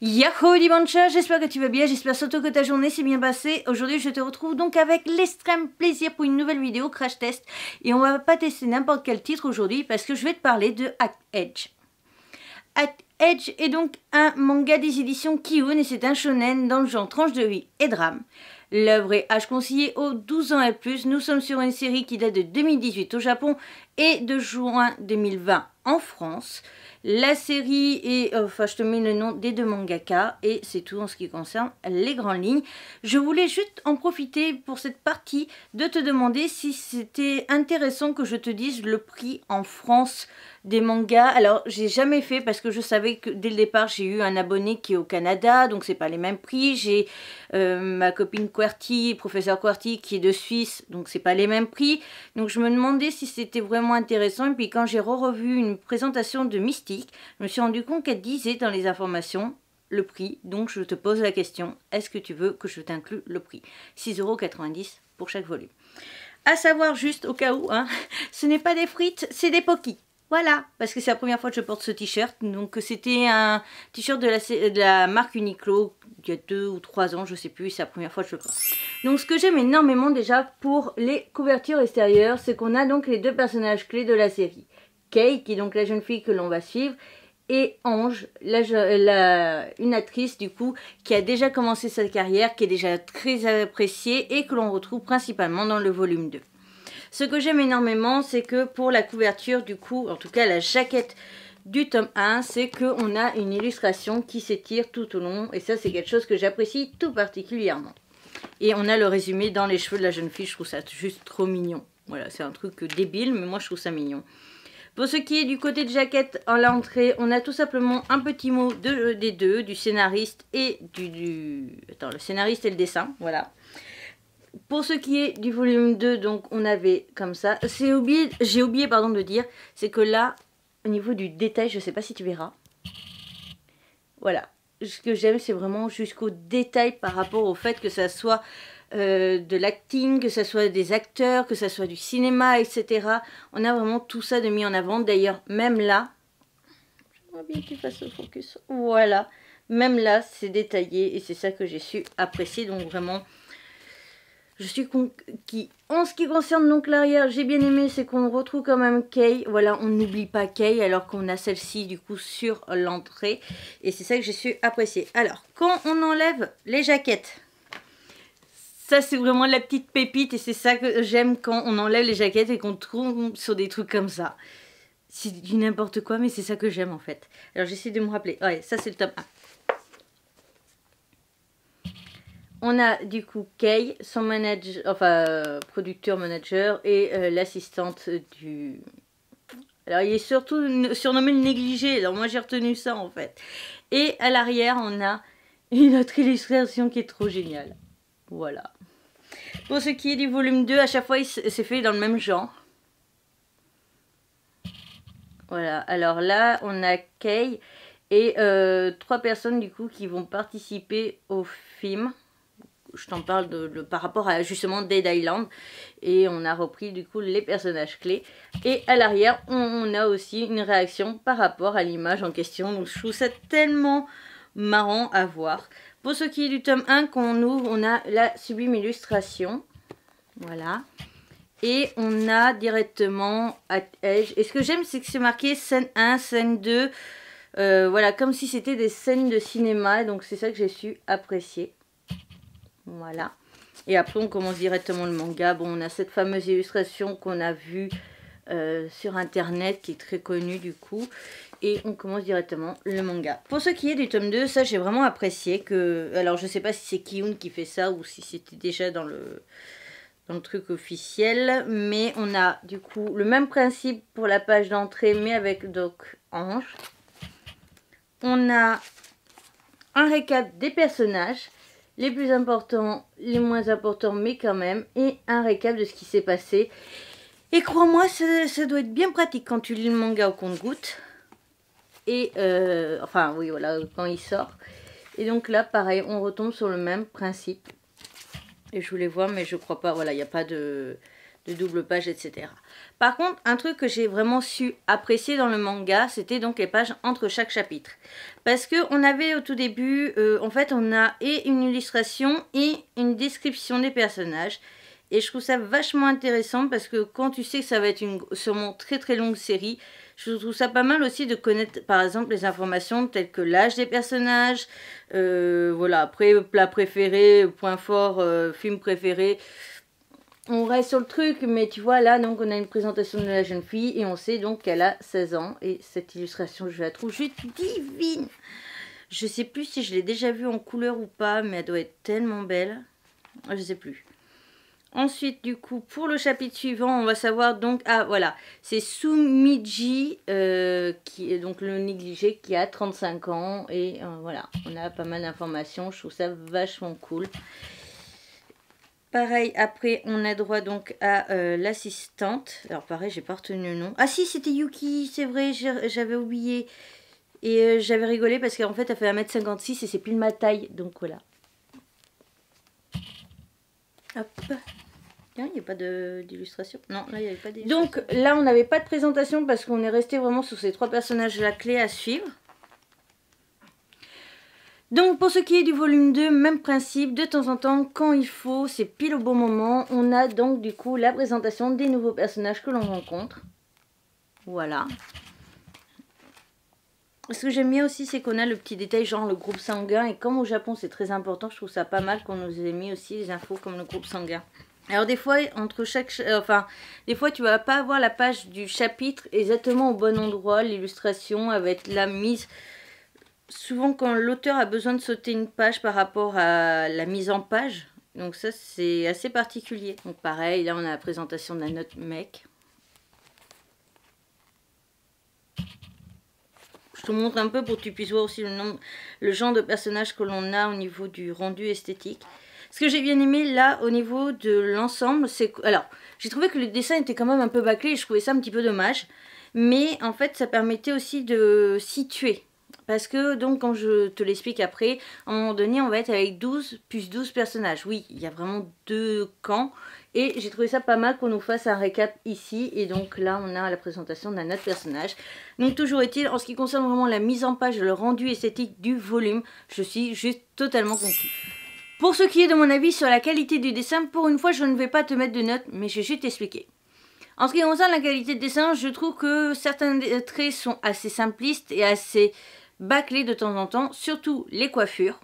Yahoo Dimancha, j'espère que tu vas bien, j'espère surtout que ta journée s'est bien passée. Aujourd'hui je te retrouve donc avec l'extrême plaisir pour une nouvelle vidéo Crash Test et on va pas tester n'importe quel titre aujourd'hui parce que je vais te parler de Hack Edge. Hack Edge est donc un manga des éditions Kiyun et c'est un shonen dans le genre tranche de vie et drame. L'œuvre est âge conseillé aux 12 ans et plus. Nous sommes sur une série qui date de 2018 au Japon et de juin 2020 en France. La série est, euh, enfin je te mets le nom des deux mangakas et c'est tout en ce qui concerne les grandes lignes. Je voulais juste en profiter pour cette partie de te demander si c'était intéressant que je te dise le prix en France des mangas. Alors j'ai jamais fait parce que je savais que dès le départ j'ai eu un abonné qui est au Canada donc c'est pas les mêmes prix. J'ai euh, ma copine QWERTY, professeur QWERTY qui est de Suisse donc c'est pas les mêmes prix. Donc je me demandais si c'était vraiment intéressant et puis quand j'ai re-revu une présentation de Mystique, je me suis rendu compte qu'elle disait dans les informations le prix, donc je te pose la question, est-ce que tu veux que je t'inclue le prix 6,90€ pour chaque volume. À savoir juste au cas où, hein, ce n'est pas des frites, c'est des pokis. Voilà, parce que c'est la première fois que je porte ce t-shirt. Donc c'était un t-shirt de la, de la, marque Uniqlo il y a deux ou trois ans, je sais plus, c'est la première fois que je le porte. Donc ce que j'aime énormément déjà pour les couvertures extérieures, c'est qu'on a donc les deux personnages clés de la série. Kay, qui est donc la jeune fille que l'on va suivre, et Ange, une actrice du coup qui a déjà commencé sa carrière, qui est déjà très appréciée et que l'on retrouve principalement dans le volume 2. Ce que j'aime énormément, c'est que pour la couverture du coup, en tout cas la jaquette du tome 1, c'est qu'on a une illustration qui s'étire tout au long et ça c'est quelque chose que j'apprécie tout particulièrement. Et on a le résumé dans les cheveux de la jeune fille, je trouve ça juste trop mignon. Voilà, c'est un truc débile, mais moi je trouve ça mignon. Pour ce qui est du côté de jaquette à l'entrée, on a tout simplement un petit mot de, euh, des deux, du scénariste et du, du... Attends, le scénariste et le dessin, voilà. Pour ce qui est du volume 2, donc on avait comme ça. j'ai oublié pardon de dire, c'est que là, au niveau du détail, je ne sais pas si tu verras. Voilà. Ce que j'aime, c'est vraiment jusqu'au détail par rapport au fait que ça soit euh, de l'acting, que ce soit des acteurs, que ce soit du cinéma, etc. On a vraiment tout ça de mis en avant. D'ailleurs, même là, j'aimerais bien qu'il fasse le focus. Voilà, même là, c'est détaillé et c'est ça que j'ai su apprécier. Donc vraiment, je suis qui En ce qui concerne donc l'arrière, j'ai bien aimé, c'est qu'on retrouve quand même Kay. Voilà, on n'oublie pas Kay alors qu'on a celle-ci du coup sur l'entrée. Et c'est ça que j'ai su apprécier. Alors, quand on enlève les jaquettes, ça c'est vraiment la petite pépite et c'est ça que j'aime quand on enlève les jaquettes et qu'on tombe sur des trucs comme ça. C'est du n'importe quoi mais c'est ça que j'aime en fait. Alors j'essaie de me rappeler. Ouais, ça c'est le top 1. On a du coup Kay, son manager, enfin producteur manager et euh, l'assistante du... Alors il est surtout surnommé le négligé, alors moi j'ai retenu ça en fait. Et à l'arrière on a une autre illustration qui est trop géniale. Voilà. Pour ce qui est du volume 2, à chaque fois, c'est fait dans le même genre. Voilà, alors là, on a Kay et euh, trois personnes du coup qui vont participer au film. Je t'en parle par rapport à justement Dead Island. Et on a repris du coup les personnages clés. Et à l'arrière, on, on, a aussi une réaction par rapport à l'image en question. Donc je trouve ça tellement marrant à voir. Pour ce qui est du tome 1 qu'on ouvre, on a la sublime illustration. Voilà. Et on a directement Et ce que j'aime, c'est que c'est marqué scène 1, scène 2. Euh, voilà, comme si c'était des scènes de cinéma. Donc c'est ça que j'ai su apprécier. Voilà. Et après, on commence directement le manga. Bon, on a cette fameuse illustration qu'on a vue euh, sur Internet, qui est très connue du coup et on commence directement le manga. Pour ce qui est du tome 2, ça j'ai vraiment apprécié que... Alors je sais pas si c'est Kiun qui fait ça ou si c'était déjà dans le... le truc officiel, mais on a du coup le même principe pour la page d'entrée, mais avec donc Ange. On a un récap des personnages, les plus importants, les moins importants, mais quand même, et un récap de ce qui s'est passé. Et crois-moi, ça, doit être bien pratique quand tu lis le manga au compte gouttes et euh, enfin, oui, voilà, quand il sort. Et donc là, pareil, on retombe sur le même principe. Et je voulais voir, mais je crois pas, voilà, il n'y a pas de, double page, etc. Par contre, un truc que j'ai vraiment su apprécier dans le manga, c'était donc les pages entre chaque chapitre. Parce que on avait au tout début, euh, en fait, on a et une illustration et une description des personnages. Et je trouve ça vachement intéressant parce que quand tu sais que ça va être une, sûrement très très longue série, je trouve ça pas mal aussi de connaître, par exemple, les informations telles que l'âge des personnages. Euh, voilà, après, plat préféré, point fort, euh, film préféré. On reste sur le truc, mais tu vois, là, donc, on a une présentation de la jeune fille et on sait donc qu'elle a 16 ans. Et cette illustration, je la trouve juste divine. Je sais plus si je l'ai déjà vue en couleur ou pas, mais elle doit être tellement belle. Je sais plus. Ensuite, du coup, pour le chapitre suivant, on va savoir donc... Ah, voilà, c'est Sumiji, euh, qui est donc le négligé, qui a 35 ans. Et euh, voilà, on a pas mal d'informations. Je trouve ça vachement cool. Pareil, après, on a droit donc à euh, l'assistante. Alors, pareil, j'ai pas retenu le nom. Ah si, c'était Yuki, c'est vrai, j'avais oublié. Et j'avais rigolé parce qu'en fait, elle fait 1m56 et c'est plus ma taille. Donc, voilà. Hop il n'y a pas d'illustration. Non, là, il n'y avait pas Donc là, on n'avait pas de présentation parce qu'on est resté vraiment sur ces trois personnages la clé à suivre. Donc pour ce qui est du volume 2, même principe, de temps en temps, quand il faut, c'est pile au bon moment. On a donc du coup la présentation des nouveaux personnages que l'on rencontre. Voilà. Ce que j'aime bien aussi, c'est qu'on a le petit détail, genre le groupe sanguin. Et comme au Japon, c'est très important, je trouve ça pas mal qu'on nous ait mis aussi les infos comme le groupe sanguin. Alors des fois, entre chaque, euh, enfin, des fois tu vas pas avoir la page du chapitre exactement au bon endroit, l'illustration va être la mise. Souvent quand l'auteur a besoin de sauter une page par rapport à la mise en page, donc ça c'est assez particulier. Donc pareil, là on a la présentation la note mec. Je te montre un peu pour que tu puisses voir aussi le, le genre de personnage que l'on a au niveau du rendu esthétique. Ce que j'ai bien aimé là au niveau de l'ensemble, c'est alors j'ai trouvé que le dessin était quand même un peu bâclé et je trouvais ça un petit peu dommage. Mais en fait, ça permettait aussi de situer. Parce que, donc, quand je te l'explique après, à un moment donné, on va être avec 12 plus 12 personnages. Oui, il y a vraiment deux camps. Et j'ai trouvé ça pas mal qu'on nous fasse un récap ici. Et donc là, on a la présentation d'un autre personnage. Donc toujours est-il, en ce qui concerne vraiment la mise en page, le rendu esthétique du volume, je suis juste totalement contente pour ce qui est de mon avis sur la qualité du dessin, pour une fois je ne vais pas te mettre de notes, mais je vais juste t'expliquer. En ce qui concerne la qualité de dessin, je trouve que certains traits sont assez simplistes et assez bâclés de temps en temps, surtout les coiffures,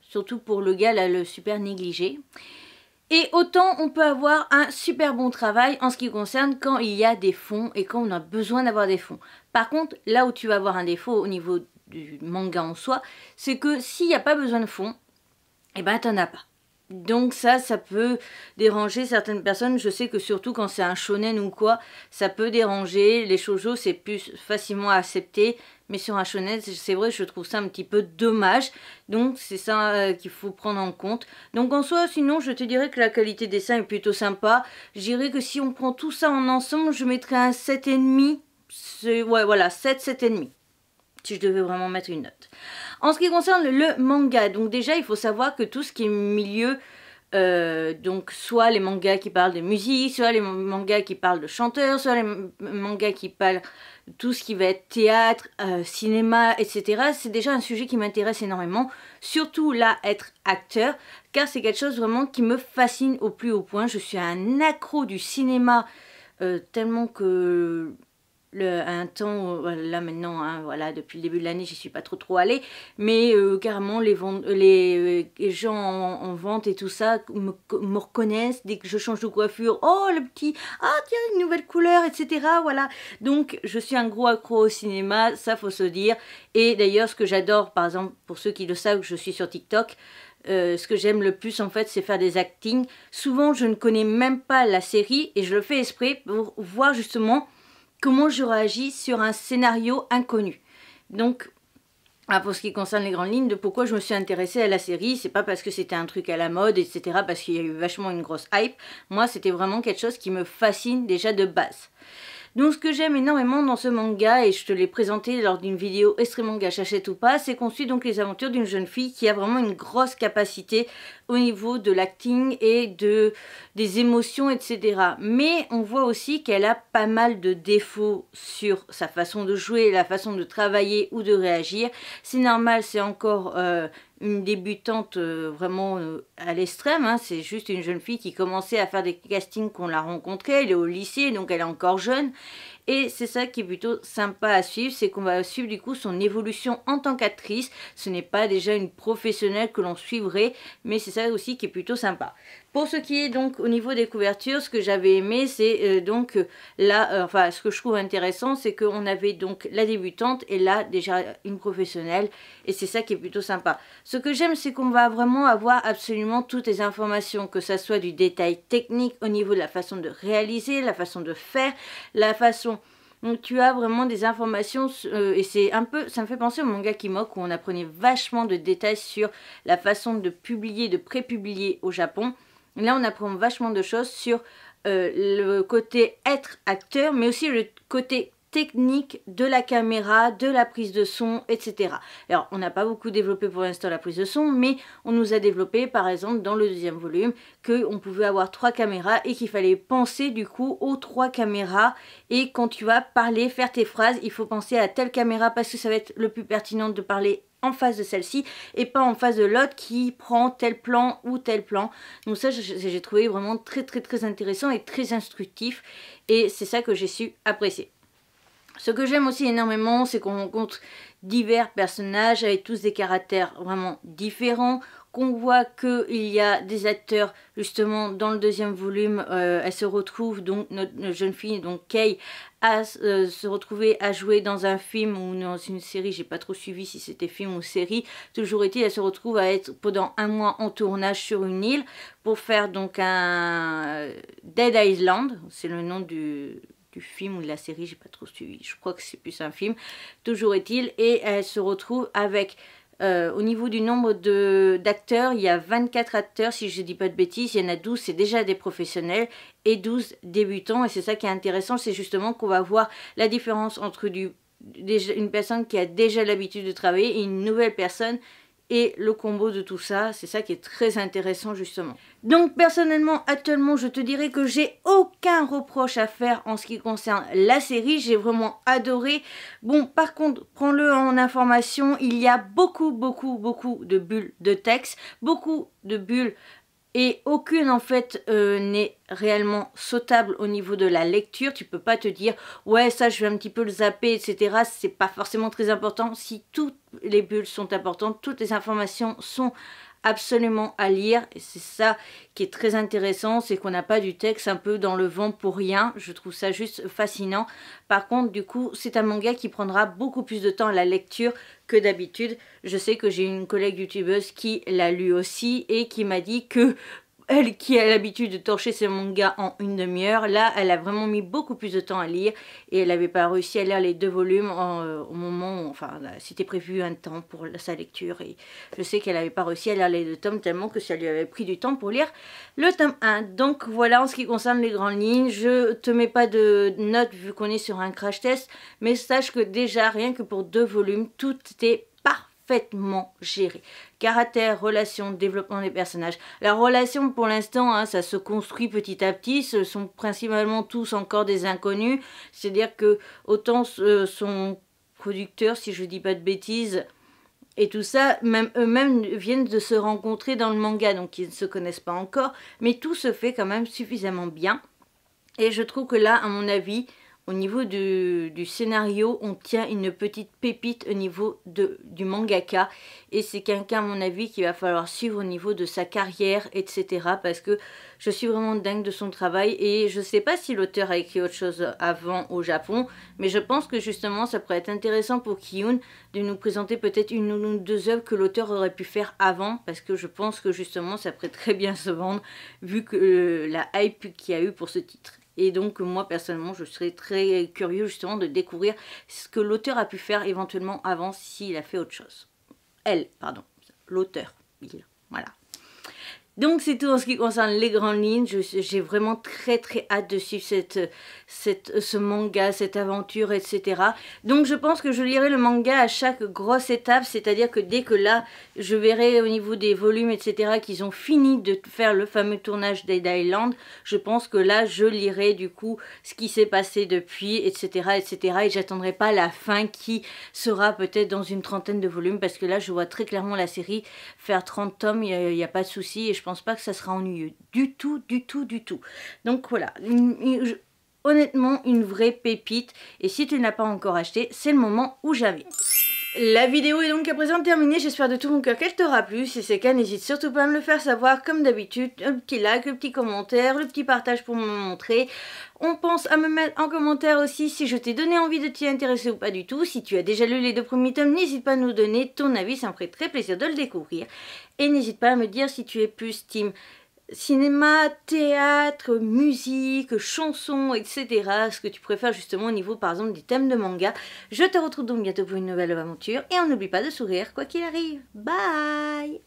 surtout pour le gars là, le super négligé. Et autant on peut avoir un super bon travail en ce qui concerne quand il y a des fonds et quand on a besoin d'avoir des fonds. Par contre, là où tu vas avoir un défaut au niveau du manga en soi, c'est que s'il n'y a pas besoin de fonds, et eh ben t'en as pas. Donc ça, ça peut déranger certaines personnes. Je sais que surtout quand c'est un shonen ou quoi, ça peut déranger. Les shoujo, c'est plus facilement à accepter. Mais sur un shonen, c'est vrai, je trouve ça un petit peu dommage. Donc c'est ça euh, qu'il faut prendre en compte. Donc en soi, sinon, je te dirais que la qualité des seins est plutôt sympa. Je que si on prend tout ça en ensemble, je mettrais un 7,5. Ouais, voilà, 7, 7,5. Si je devais vraiment mettre une note. En ce qui concerne le manga, donc déjà il faut savoir que tout ce qui est milieu euh, donc soit les mangas qui parlent de musique, soit les mangas qui parlent de chanteurs, soit les mangas qui parlent tout ce qui va être théâtre, euh, cinéma, etc. C'est déjà un sujet qui m'intéresse énormément. Surtout là, être acteur, car c'est quelque chose vraiment qui me fascine au plus haut point. Je suis un accro du cinéma euh, tellement que un temps, euh, là maintenant, hein, voilà, depuis le début de l'année, j'y suis pas trop trop allée, mais euh, carrément les, euh, gens en, vente et tout ça me, reconnaissent dès que je change de coiffure. Oh le petit, ah tiens une nouvelle couleur, etc. Voilà. Donc je suis un gros accro au cinéma, ça faut se dire. Et d'ailleurs ce que j'adore, par exemple, pour ceux qui le savent, je suis sur TikTok. ce que j'aime le plus en fait, c'est faire des actings. Souvent, je ne connais même pas la série et je le fais esprit pour voir justement comment je réagis sur un scénario inconnu. Donc, ah, pour ce qui concerne les grandes lignes, de pourquoi je me suis intéressée à la série, c'est pas parce que c'était un truc à la mode, etc., parce qu'il y a eu vachement une grosse hype. Moi, c'était vraiment quelque chose qui me fascine déjà de base. Donc ce que j'aime énormément dans ce manga, et je te l'ai présenté lors d'une vidéo extrêmement manga ou pas, c'est qu'on suit donc les aventures d'une jeune fille qui a vraiment une grosse capacité au niveau de l'acting et de, des émotions, etc. Mais on voit aussi qu'elle a pas mal de défauts sur sa façon de jouer, la façon de travailler ou de réagir. C'est normal, c'est encore... Euh, une débutante euh, vraiment euh, à l'extrême. Hein. C'est juste une jeune fille qui commençait à faire des castings qu'on l'a rencontrée. Elle est au lycée, donc elle est encore jeune. Et c'est ça qui est plutôt sympa à suivre, c'est qu'on va suivre du coup son évolution en tant qu'actrice. Ce n'est pas déjà une professionnelle que l'on suivrait, mais c'est ça aussi qui est plutôt sympa. Pour ce qui est donc au niveau des couvertures, ce que j'avais aimé, c'est euh, donc euh, là, euh, enfin ce que je trouve intéressant, c'est qu'on avait donc la débutante et là déjà une professionnelle et c'est ça qui est plutôt sympa. Ce que j'aime, c'est qu'on va vraiment avoir absolument toutes les informations, que ça soit du détail technique au niveau de la façon de réaliser, la façon de faire, la façon... dont tu as vraiment des informations et c'est un peu, ça me fait penser au manga Kimok où on apprenait vachement de détails sur la façon de publier, de prépublier au Japon. Là, on apprend vachement de choses sur euh, le côté être acteur, mais aussi le côté technique de la caméra, de la prise de son, etc. Alors, on n'a pas beaucoup développé pour l'instant la prise de son, mais on nous a développé, par exemple, dans le deuxième volume, qu'on pouvait avoir trois caméras et qu'il fallait penser, du coup, aux trois caméras. Et quand tu vas parler, faire tes phrases, il faut penser à telle caméra parce que ça va être le plus pertinent de parler en face de celle-ci et pas en face de l'autre qui prend tel plan ou tel plan. Donc ça, j'ai trouvé vraiment très très très intéressant et très instructif et c'est ça que j'ai su apprécier. Ce que j'aime aussi énormément, c'est qu'on rencontre divers personnages avec tous des caractères vraiment différents. On voit qu'il y a des acteurs justement dans le deuxième volume, euh, elle se retrouve donc notre, jeune fille donc Kay à euh, se retrouver à jouer dans un film ou dans une série, j'ai pas trop suivi si c'était film ou série. Toujours est-il, elle se retrouve à être pendant un mois en tournage sur une île pour faire donc un euh, Dead Island, c'est le nom du du film ou de la série, j'ai pas trop suivi. Je crois que c'est plus un film. Toujours est-il, et elle se retrouve avec euh, au niveau du nombre d'acteurs, il y a 24 acteurs, si je ne dis pas de bêtises, il y en a 12, c'est déjà des professionnels, et 12 débutants, et c'est ça qui est intéressant, c'est justement qu'on va voir la différence entre du, une personne qui a déjà l'habitude de travailler et une nouvelle personne et le combo de tout ça, c'est ça qui est très intéressant justement. Donc personnellement, actuellement, je te dirais que j'ai aucun reproche à faire en ce qui concerne la série. J'ai vraiment adoré. Bon, par contre, prends-le en information, il y a beaucoup, beaucoup, beaucoup de bulles de texte, beaucoup de bulles et aucune en fait euh, n'est réellement sautable au niveau de la lecture. Tu peux pas te dire ouais ça je vais un petit peu le zapper etc. C'est pas forcément très important. Si toutes les bulles sont importantes, toutes les informations sont absolument à lire. Et c'est ça qui est très intéressant, c'est qu'on n'a pas du texte un peu dans le vent pour rien. Je trouve ça juste fascinant. Par contre, du coup, c'est un manga qui prendra beaucoup plus de temps à la lecture que d'habitude. Je sais que j'ai une collègue youtubeuse qui l'a lu aussi et qui m'a dit que elle qui a l'habitude de torcher ses mangas en une demi-heure, là elle a vraiment mis beaucoup plus de temps à lire et elle n'avait pas réussi à lire les deux volumes euh, au moment où, enfin, c'était prévu un temps pour sa lecture et je sais qu'elle n'avait pas réussi à lire les deux tomes tellement que ça lui avait pris du temps pour lire le tome 1. Donc voilà en ce qui concerne les grandes lignes, je te mets pas de notes vu qu'on est sur un crash test, mais sache que déjà rien que pour deux volumes, tout est parfaitement géré. Caractère, relation, développement des personnages. La relation, pour l'instant, hein, ça se construit petit à petit. Ce sont principalement tous encore des inconnus. C'est-à-dire que autant son producteur, si je dis pas de bêtises, et tout ça, même eux-mêmes viennent de se rencontrer dans le manga, donc ils ne se connaissent pas encore, mais tout se fait quand même suffisamment bien. Et je trouve que là, à mon avis, au niveau du, scénario, on tient une petite pépite au niveau de, du mangaka. Et c'est quelqu'un, à mon avis, qu'il va falloir suivre au niveau de sa carrière, etc. Parce que je suis vraiment dingue de son travail. Et je ne sais pas si l'auteur a écrit autre chose avant au Japon. Mais je pense que justement, ça pourrait être intéressant pour Kiyun de nous présenter peut-être une ou deux œuvres que l'auteur aurait pu faire avant. Parce que je pense que justement, ça pourrait très bien se vendre vu que euh, la hype qu'il y a eu pour ce titre. Et donc moi personnellement je serais très curieux justement de découvrir ce que l'auteur a pu faire éventuellement avant s'il a fait autre chose. Elle, pardon, l'auteur, il, voilà. Donc c'est tout en ce qui concerne les grandes lignes. J'ai vraiment très très hâte de suivre cette, ce manga, cette aventure, etc. Donc je pense que je lirai le manga à chaque grosse étape, c'est-à-dire que dès que là, je verrai au niveau des volumes, etc., qu'ils ont fini de faire le fameux tournage Dead Island, je pense que là, je lirai du coup ce qui s'est passé depuis, etc., etc. Et j'attendrai pas la fin qui sera peut-être dans une trentaine de volumes, parce que là, je vois très clairement la série faire 30 tomes, il n'y a, pas de souci, et pas que ça sera ennuyeux. Du tout, du tout, du tout. Donc voilà, honnêtement une vraie pépite. Et si tu ne l'as pas encore acheté, c'est le moment où j'avais la vidéo est donc à présent terminée, j'espère de tout mon cœur qu'elle t'aura plu. Si c'est le cas, n'hésite surtout pas à me le faire savoir comme d'habitude. Un petit like, un petit commentaire, le petit partage pour me montrer. On pense à me mettre en commentaire aussi si je t'ai donné envie de t'y intéresser ou pas du tout. Si tu as déjà lu les deux premiers tomes, n'hésite pas à nous donner ton avis, ça me ferait très plaisir de le découvrir. Et n'hésite pas à me dire si tu es plus team cinéma, théâtre, musique, chansons, etc. Ce que tu préfères justement au niveau par exemple des thèmes de manga. Je te retrouve donc bientôt pour une nouvelle aventure et on n'oublie pas de sourire quoi qu'il arrive. Bye